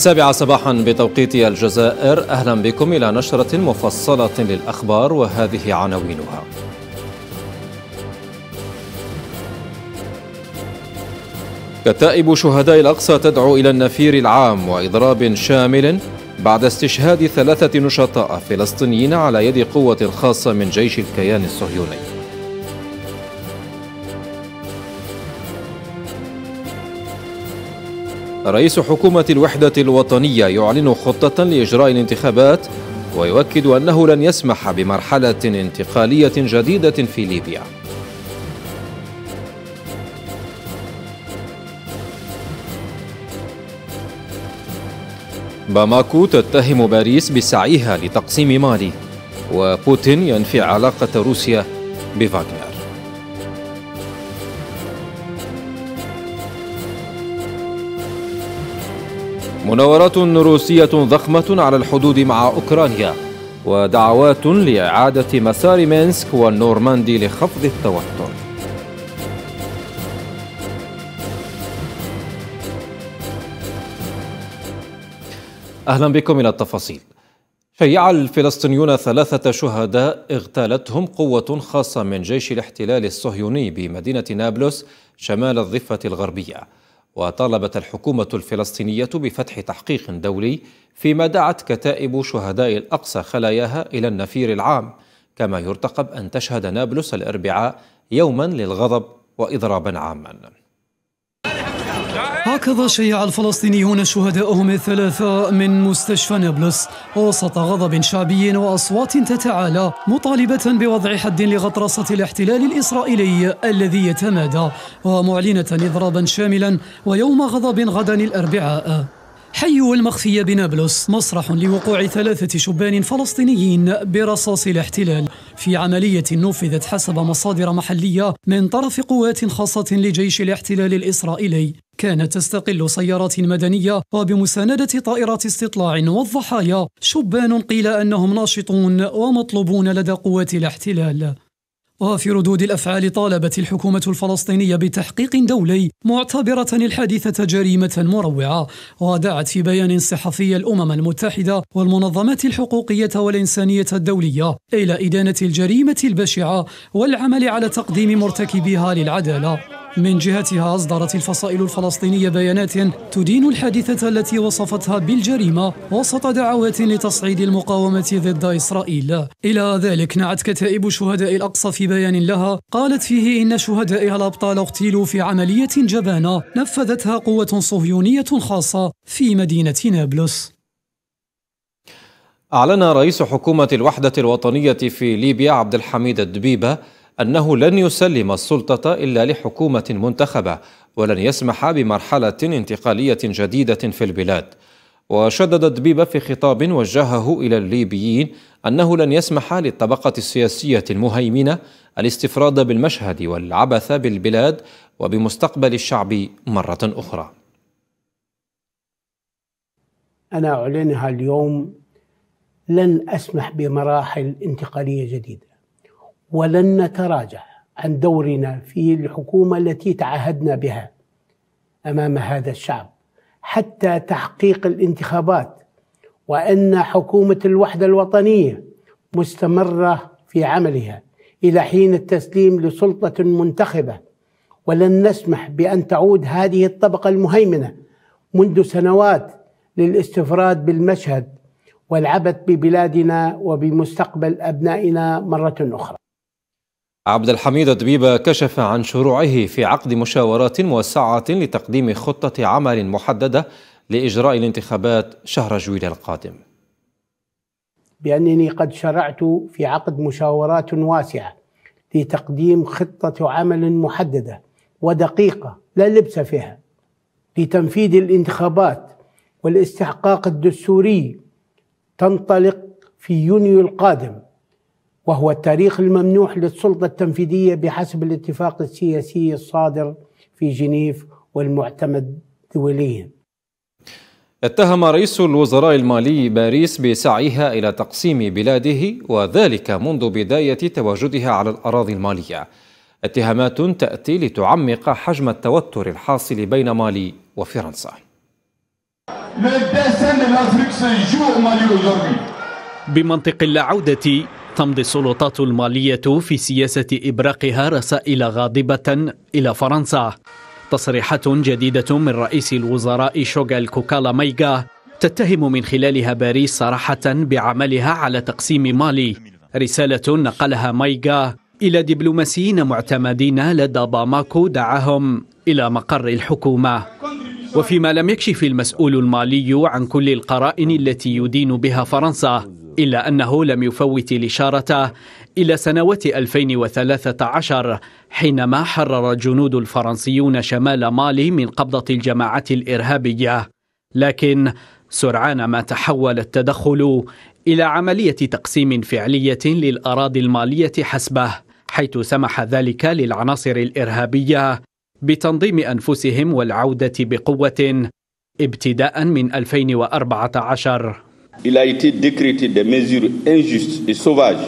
السابعة صباحا بتوقيت الجزائر أهلا بكم إلى نشرة مفصلة للأخبار وهذه عناوينها كتائب شهداء الأقصى تدعو إلى النفير العام وإضراب شامل بعد استشهاد ثلاثة نشطاء فلسطينيين على يد قوة خاصة من جيش الكيان الصهيوني رئيس حكومة الوحدة الوطنية يعلن خطة لإجراء الانتخابات ويؤكد أنه لن يسمح بمرحلة انتقالية جديدة في ليبيا باماكو تتهم باريس بسعيها لتقسيم مالي وبوتين ينفي علاقة روسيا بفاغنر مناورات روسية ضخمة على الحدود مع أوكرانيا ودعوات لإعادة مسار مينسك والنورماندي لخفض التوتر أهلا بكم إلى التفاصيل شيع الفلسطينيون ثلاثة شهداء اغتالتهم قوة خاصة من جيش الاحتلال الصهيوني بمدينة نابلس شمال الضفة الغربية وطالبت الحكومة الفلسطينية بفتح تحقيق دولي فيما دعت كتائب شهداء الأقصى خلاياها إلى النفير العام كما يرتقب أن تشهد نابلس الأربعاء يوما للغضب وإضرابا عاما هكذا شيع الفلسطينيون شهداءهم الثلاثة من مستشفى نابلس وسط غضب شعبي وأصوات تتعالى مطالبة بوضع حد لغطرسة الاحتلال الإسرائيلي الذي يتمادى ومعلنة إضرابا شاملا ويوم غضب غدا الأربعاء حي المخفية بنابلس مسرح لوقوع ثلاثة شبان فلسطينيين برصاص الاحتلال في عملية نفذت حسب مصادر محلية من طرف قوات خاصة لجيش الاحتلال الإسرائيلي كانت تستقل سيارات مدنية وبمساندة طائرات استطلاع والضحايا شبان قيل أنهم ناشطون ومطلوبون لدى قوات الاحتلال وفي ردود الافعال طالبت الحكومه الفلسطينيه بتحقيق دولي معتبره الحادثه جريمه مروعه ودعت في بيان صحفي الامم المتحده والمنظمات الحقوقيه والانسانيه الدوليه الى ادانه الجريمه البشعه والعمل على تقديم مرتكبيها للعداله من جهتها أصدرت الفصائل الفلسطينية بيانات تدين الحادثة التي وصفتها بالجريمة وسط دعوات لتصعيد المقاومة ضد إسرائيل إلى ذلك نعت كتائب شهداء الأقصى في بيان لها قالت فيه إن شهدائها الأبطال اغتيلوا في عملية جبانة نفذتها قوة صهيونية خاصة في مدينة نابلس أعلن رئيس حكومة الوحدة الوطنية في ليبيا عبد الحميد الدبيبة أنه لن يسلم السلطة إلا لحكومة منتخبة ولن يسمح بمرحلة انتقالية جديدة في البلاد وشدد دبيبة في خطاب وجهه إلى الليبيين أنه لن يسمح للطبقة السياسية المهيمنة الاستفراد بالمشهد والعبث بالبلاد وبمستقبل الشعب مرة أخرى أنا أعلنها اليوم لن أسمح بمراحل انتقالية جديدة ولن نتراجع عن دورنا في الحكومه التي تعهدنا بها امام هذا الشعب حتى تحقيق الانتخابات وان حكومه الوحده الوطنيه مستمره في عملها الى حين التسليم لسلطه منتخبه ولن نسمح بان تعود هذه الطبقه المهيمنه منذ سنوات للاستفراد بالمشهد والعبث ببلادنا وبمستقبل ابنائنا مره اخرى عبد الحميد الدبيبة كشف عن شروعه في عقد مشاورات موسعة لتقديم خطة عمل محددة لإجراء الانتخابات شهر جويل القادم بأنني قد شرعت في عقد مشاورات واسعة لتقديم خطة عمل محددة ودقيقة لا لبس فيها لتنفيذ الانتخابات والاستحقاق الدستوري تنطلق في يونيو القادم وهو التاريخ الممنوح للسلطة التنفيذية بحسب الاتفاق السياسي الصادر في جنيف والمعتمد دوليا اتهم رئيس الوزراء المالي باريس بسعيها إلى تقسيم بلاده وذلك منذ بداية تواجدها على الأراضي المالية اتهامات تأتي لتعمق حجم التوتر الحاصل بين مالي وفرنسا بمنطق العودة تمضي السلطات المالية في سياسة إبراقها رسائل غاضبة إلى فرنسا تصريحات جديدة من رئيس الوزراء شوغل كوكالا مايغا تتهم من خلالها باريس صراحة بعملها على تقسيم مالي رسالة نقلها مايغا إلى دبلوماسيين معتمدين لدى باماكو دعاهم إلى مقر الحكومة وفيما لم يكشف المسؤول المالي عن كل القرائن التي يدين بها فرنسا إلا أنه لم يفوت الإشارة إلى سنوات 2013 حينما حرر الجنود الفرنسيون شمال مالي من قبضة الجماعة الإرهابية لكن سرعان ما تحول التدخل إلى عملية تقسيم فعلية للأراضي المالية حسبه حيث سمح ذلك للعناصر الإرهابية بتنظيم أنفسهم والعودة بقوة ابتداء من 2014 Il a été décrété des mesures injustes et sauvages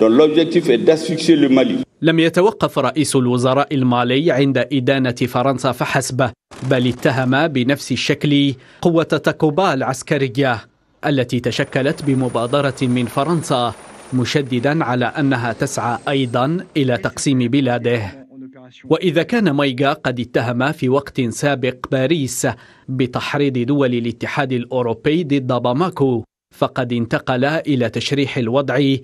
dont l'objectif est d'asphyxier le Mali. لم يتوقف رئيس الوزراء المالي عند إدانة فرنسا فحسب بل اتهم بنفس الشكل قوة تاكوبا العسكرية التي تشكلت بمبادرة من فرنسا مشددا على أنها تسعى أيضا إلى تقسيم بلاده وإذا كان مايغا قد اتهم في وقت سابق باريس بتحريض دول الاتحاد الأوروبي ضد باماكو فقد انتقل إلى تشريح الوضع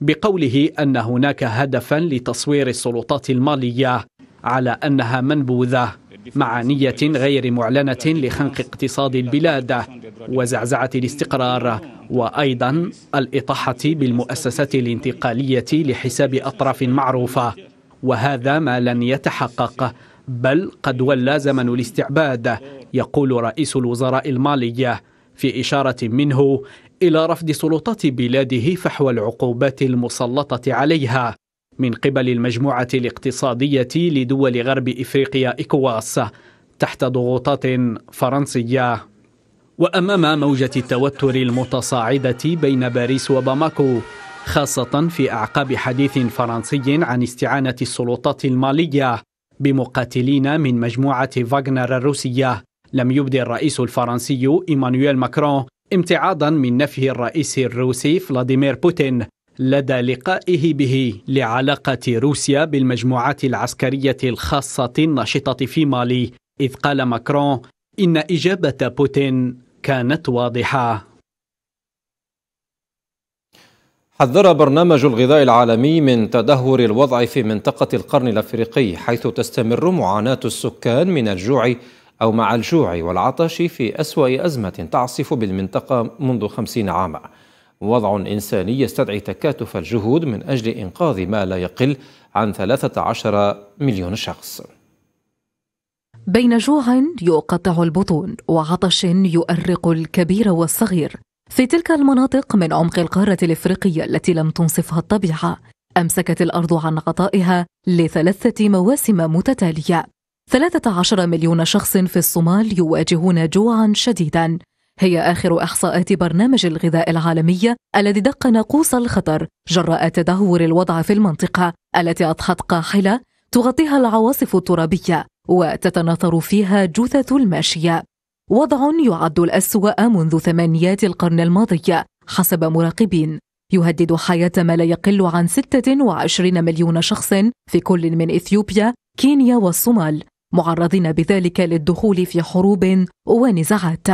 بقوله أن هناك هدفا لتصوير السلطات المالية على أنها منبوذة مع نية غير معلنة لخنق اقتصاد البلاد وزعزعة الاستقرار وأيضا الإطاحة بالمؤسسات الانتقالية لحساب أطراف معروفة وهذا ما لن يتحقق بل قد ولى زمن الاستعباد يقول رئيس الوزراء المالية في إشارة منه إلى رفض سلطات بلاده فحوى العقوبات المسلطة عليها من قبل المجموعة الاقتصادية لدول غرب إفريقيا إكواس تحت ضغوطات فرنسية وأمام موجة التوتر المتصاعدة بين باريس وباماكو خاصة في أعقاب حديث فرنسي عن استعانة السلطات المالية بمقاتلين من مجموعة فاغنر الروسية لم يبدي الرئيس الفرنسي إيمانويل ماكرون امتعاضا من نفي الرئيس الروسي فلاديمير بوتين لدى لقائه به لعلاقة روسيا بالمجموعات العسكرية الخاصة النشطة في مالي إذ قال ماكرون إن إجابة بوتين كانت واضحة حذر برنامج الغذاء العالمي من تدهور الوضع في منطقة القرن الأفريقي حيث تستمر معاناة السكان من الجوع أو مع الجوع والعطش في أسوأ أزمة تعصف بالمنطقة منذ خمسين عاما وضع إنساني يستدعي تكاتف الجهود من أجل إنقاذ ما لا يقل عن 13 مليون شخص بين جوع يقطع البطون وعطش يؤرق الكبير والصغير في تلك المناطق من عمق القارة الإفريقية التي لم تنصفها الطبيعة أمسكت الأرض عن غطائها لثلاثة مواسم متتالية 13 مليون شخص في الصومال يواجهون جوعا شديدا هي آخر إحصاءات برنامج الغذاء العالمي الذي دق ناقوس الخطر جراء تدهور الوضع في المنطقة التي أضحت قاحلة تغطيها العواصف الترابية وتتناثر فيها جثث الماشية وضع يعد الأسوأ منذ ثمانيات القرن الماضي حسب مراقبين يهدد حياة ما لا يقل عن 26 مليون شخص في كل من إثيوبيا، كينيا والصومال، معرضين بذلك للدخول في حروب ونزاعات.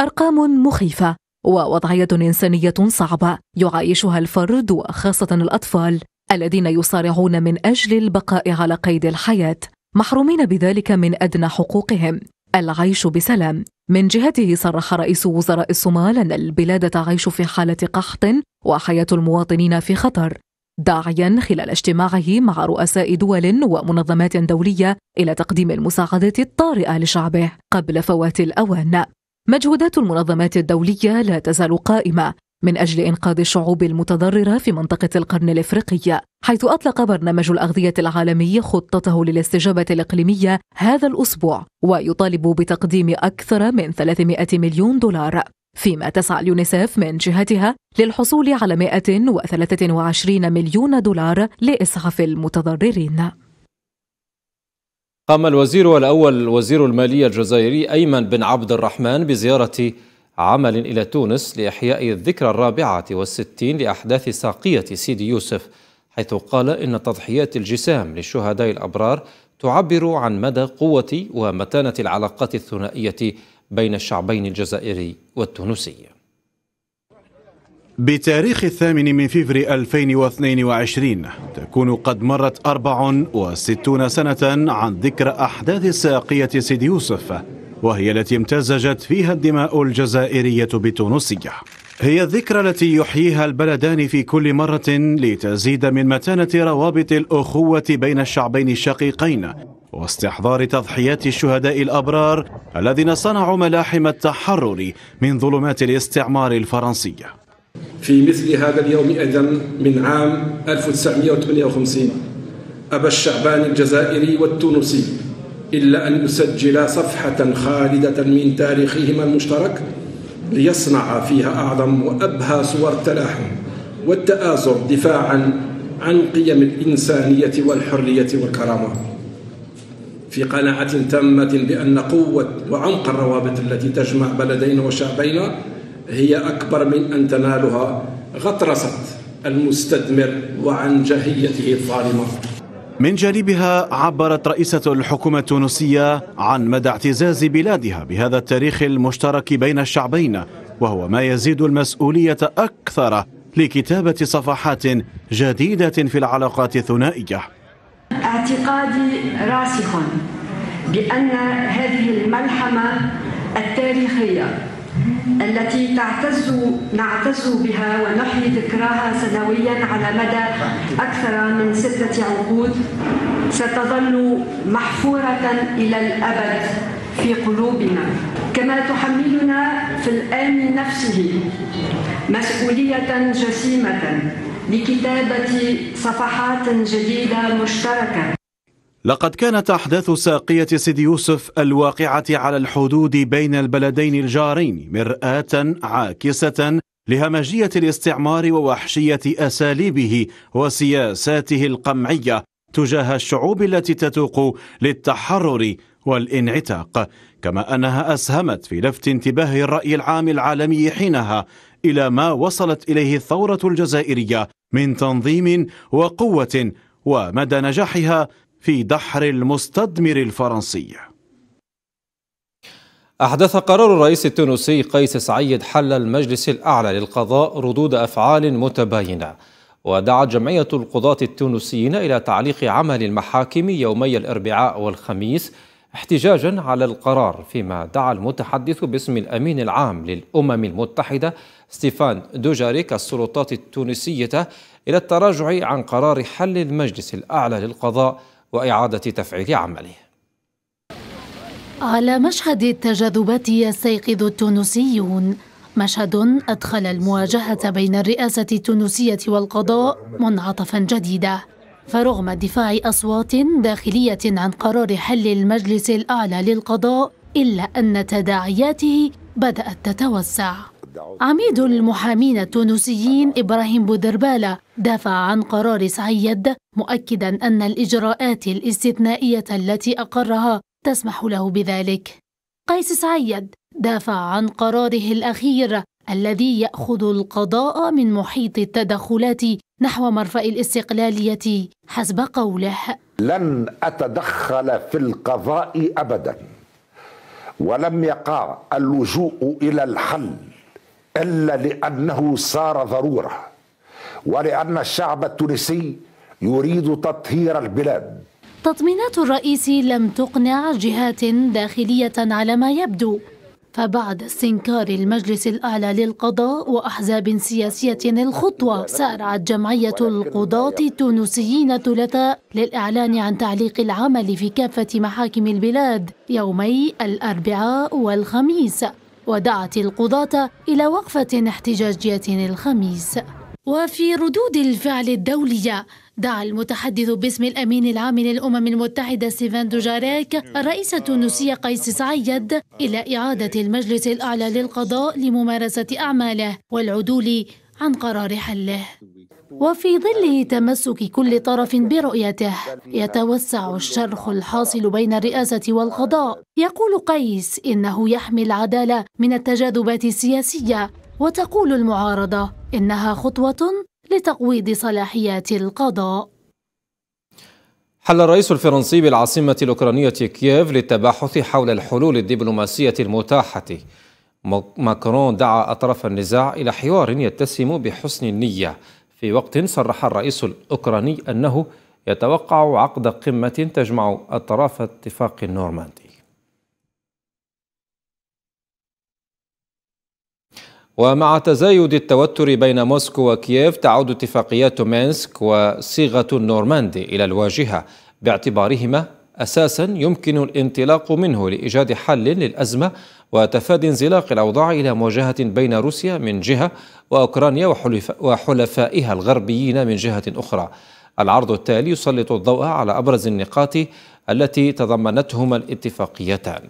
أرقام مخيفة ووضعية إنسانية صعبة يعايشها الفرد وخاصة الأطفال الذين يصارعون من أجل البقاء على قيد الحياة، محرومين بذلك من أدنى حقوقهم العيش بسلام من جهته صرح رئيس وزراء الصومال أن البلاد تعيش في حالة قحط وحياة المواطنين في خطر داعيا خلال اجتماعه مع رؤساء دول ومنظمات دولية إلى تقديم المساعدات الطارئة لشعبه قبل فوات الأوان مجهودات المنظمات الدولية لا تزال قائمة من أجل إنقاذ الشعوب المتضررة في منطقة القرن الإفريقي حيث أطلق برنامج الأغذية العالمي خطته للاستجابة الإقليمية هذا الأسبوع ويطالب بتقديم أكثر من 300 مليون دولار فيما تسعى اليونيسف من جهتها للحصول على 123 مليون دولار لإسعاف المتضررين قام الوزير الأول وزير المالية الجزائري أيمن بن عبد الرحمن بزيارة عمل إلى تونس لإحياء الذكرى الرابعة والستين لأحداث ساقية سيدي يوسف حيث قال إن تضحيات الجسام للشهداء الأبرار تعبر عن مدى قوة ومتانة العلاقات الثنائية بين الشعبين الجزائري والتونسي بتاريخ الثامن من فيفري 2022 تكون قد مرت 64 سنة عن ذكرى أحداث ساقية سيدي يوسف وهي التي امتزجت فيها الدماء الجزائرية بالتونسية هي الذكرى التي يحييها البلدان في كل مرة لتزيد من متانة روابط الأخوة بين الشعبين الشقيقين واستحضار تضحيات الشهداء الأبرار الذين صنعوا ملاحم التحرر من ظلمات الاستعمار الفرنسي في مثل هذا اليوم أيضا من عام 1958 أبا الشعبان الجزائري والتونسي إلا أن يسجل صفحة خالدة من تاريخهما المشترك ليصنع فيها أعظم وأبهى صور التلاحم والتآزر دفاعا عن قيم الإنسانية والحرية والكرامة في قناعة تامة بأن قوة وعمق الروابط التي تجمع بلدينا وشعبينا هي أكبر من أن تنالها غطرسة المستدمر وعن جهيته الظالمة من جانبها عبرت رئيسة الحكومة التونسية عن مدى اعتزاز بلادها بهذا التاريخ المشترك بين الشعبين وهو ما يزيد المسؤولية أكثر لكتابة صفحات جديدة في العلاقات الثنائية اعتقادي راسخ بأن هذه الملحمة التاريخية التي تعتز نعتز بها ونحيي ذكراها سنويا على مدى أكثر من ستة عقود ستظل محفورة إلى الأبد في قلوبنا كما تحملنا في الآن نفسه مسؤولية جسيمة لكتابة صفحات جديدة مشتركة لقد كانت أحداث ساقية سيدي يوسف الواقعة على الحدود بين البلدين الجارين مرآة عاكسة لهمجية الاستعمار ووحشية أساليبه وسياساته القمعية تجاه الشعوب التي تتوق للتحرر والانعتاق كما أنها أسهمت في لفت انتباه الرأي العام العالمي حينها إلى ما وصلت إليه الثورة الجزائرية من تنظيم وقوة ومدى نجاحها في دحر المستدمر الفرنسي أحدث قرار الرئيس التونسي قيس سعيد حل المجلس الأعلى للقضاء ردود أفعال متباينة ودعت جمعية القضاة التونسيين إلى تعليق عمل المحاكم يومي الأربعاء والخميس احتجاجا على القرار فيما دعا المتحدث باسم الأمين العام للأمم المتحدة ستيفان دوجاريك السلطات التونسية إلى التراجع عن قرار حل المجلس الأعلى للقضاء وإعادة تفعيل عمله على مشهد التجاذبات يستيقظ التونسيون مشهد أدخل المواجهة بين الرئاسة التونسية والقضاء منعطفا جديدا فرغم دفاع أصوات داخلية عن قرار حل المجلس الأعلى للقضاء إلا أن تداعياته بدأت تتوسع عميد المحامين التونسيين إبراهيم بودربالة دافع عن قرار سعيد مؤكدا أن الإجراءات الاستثنائية التي أقرها تسمح له بذلك قيس سعيد دافع عن قراره الأخير الذي يأخذ القضاء من محيط التدخلات نحو مرفأ الاستقلالية حسب قوله لن أتدخل في القضاء أبدا ولم يقع اللجوء إلى الحل إلا لأنه صار ضرورة ولأن الشعب التونسي يريد تطهير البلاد تطمينات الرئيس لم تقنع جهات داخلية على ما يبدو فبعد استنكار المجلس الأعلى للقضاء وأحزاب سياسية الخطوة سارعت جمعية القضاة التونسيين الثلاثاء للإعلان عن تعليق العمل في كافة محاكم البلاد يومي الأربعاء والخميس ودعت القضاة إلى وقفة احتجاجية الخميس وفي ردود الفعل الدولية دعا المتحدث باسم الأمين العام للأمم المتحدة ستيفان دوجاريك الرئيس التونسي قيس سعيد إلى إعادة المجلس الأعلى للقضاء لممارسة أعماله والعدول عن قرار حله وفي ظل تمسك كل طرف برؤيته يتوسع الشرخ الحاصل بين الرئاسة والقضاء يقول قيس إنه يحمي العدالة من التجاذبات السياسية وتقول المعارضة إنها خطوة لتقويض صلاحيات القضاء حل الرئيس الفرنسي بالعاصمة الأوكرانية كييف للتباحث حول الحلول الدبلوماسية المتاحة ماكرون دعا أطراف النزاع إلى حوار يتسم بحسن النية في وقت صرح الرئيس الأوكراني أنه يتوقع عقد قمة تجمع أطراف اتفاق النورماندي ومع تزايد التوتر بين موسكو وكييف تعود اتفاقيات مينسك وصيغة النورماندي إلى الواجهة باعتبارهما أساسا يمكن الانطلاق منه لإيجاد حل للأزمة وتفادي انزلاق الأوضاع إلى مواجهة بين روسيا من جهة وأوكرانيا وحلفائها الغربيين من جهة أخرى العرض التالي يسلط الضوء على أبرز النقاط التي تضمنتهما الاتفاقيتان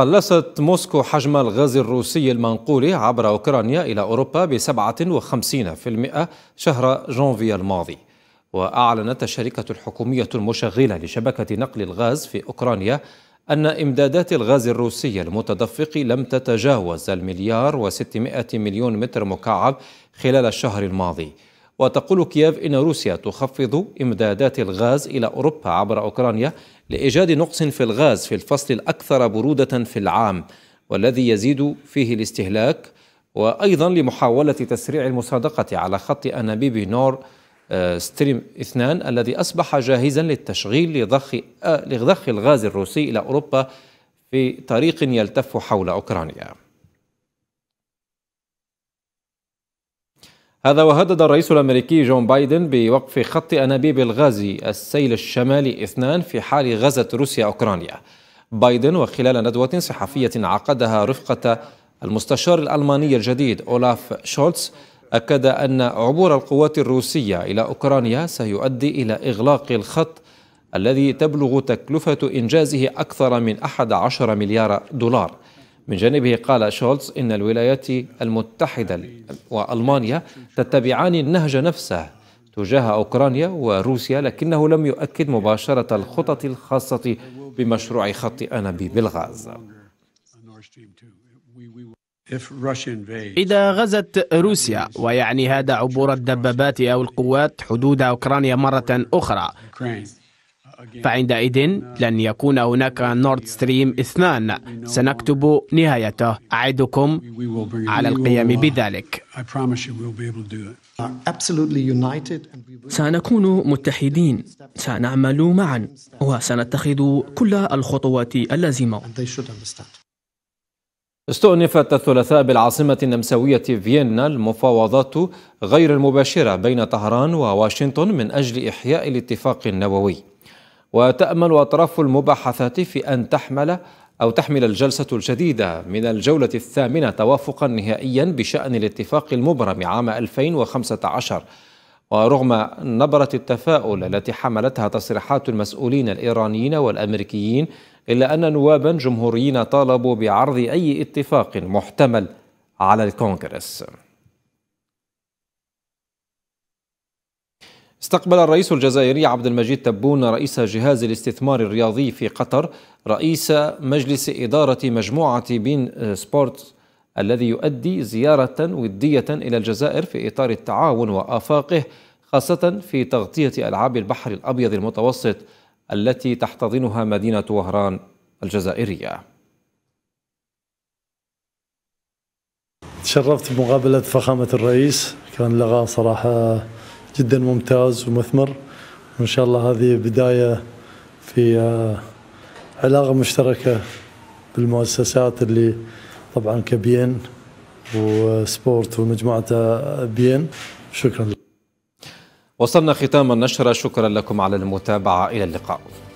قلصت موسكو حجم الغاز الروسي المنقول عبر أوكرانيا إلى أوروبا ب 57% شهر جانفي الماضي وأعلنت الشركة الحكومية المشغلة لشبكة نقل الغاز في أوكرانيا أن إمدادات الغاز الروسي المتدفق لم تتجاوز المليار و600 مليون متر مكعب خلال الشهر الماضي وتقول كييف إن روسيا تخفض إمدادات الغاز إلى أوروبا عبر أوكرانيا لإيجاد نقص في الغاز في الفصل الأكثر برودة في العام والذي يزيد فيه الاستهلاك وأيضا لمحاولة تسريع المصادقة على خط أنابيب نور آه، ستريم 2 الذي أصبح جاهزا للتشغيل لضخ آه، لضخ الغاز الروسي إلى أوروبا في طريق يلتف حول أوكرانيا هذا وهدد الرئيس الأمريكي جون بايدن بوقف خط أنابيب الغاز السيل الشمالي اثنان في حال غزت روسيا أوكرانيا بايدن وخلال ندوة صحفية عقدها رفقة المستشار الألماني الجديد أولاف شولتز أكد أن عبور القوات الروسية إلى أوكرانيا سيؤدي إلى إغلاق الخط الذي تبلغ تكلفة إنجازه أكثر من 11 مليار دولار من جانبه قال شولتز إن الولايات المتحدة وألمانيا تتبعان النهج نفسه تجاه أوكرانيا وروسيا لكنه لم يؤكد مباشرة الخطط الخاصة بمشروع خط أنابيب الغاز إذا غزت روسيا ويعني هذا عبور الدبابات أو القوات حدود أوكرانيا مرة أخرى فعندئذ لن يكون هناك نورد ستريم اثنان سنكتب نهايته أعدكم على القيام بذلك سنكون متحدين سنعمل معا وسنتخذ كل الخطوات اللازمة استؤنفت الثلاثاء بالعاصمة النمساوية فيينا المفاوضات غير المباشرة بين طهران وواشنطن من أجل إحياء الاتفاق النووي وتأمل أطراف المباحثات في أن تحمل أو تحمل الجلسة الجديدة من الجولة الثامنة توافقا نهائيا بشأن الاتفاق المبرم عام 2015 ورغم نبرة التفاؤل التي حملتها تصريحات المسؤولين الإيرانيين والأمريكيين إلا أن نوابا جمهوريين طالبوا بعرض أي اتفاق محتمل على الكونغرس استقبل الرئيس الجزائري عبد المجيد تبون رئيس جهاز الاستثمار الرياضي في قطر رئيس مجلس إدارة مجموعة بين سبورت الذي يؤدي زيارة ودية إلى الجزائر في إطار التعاون وآفاقه خاصة في تغطية ألعاب البحر الأبيض المتوسط التي تحتضنها مدينة وهران الجزائرية تشرفت بمقابلة فخامة الرئيس كان لغة صراحة جدا ممتاز ومثمر وان شاء الله هذه بدايه في آه، علاقه مشتركه بالمؤسسات اللي طبعا كبين وسبورت ومجموعه آه، بين شكرا لك. وصلنا ختام النشرة شكرا لكم على المتابعة إلى اللقاء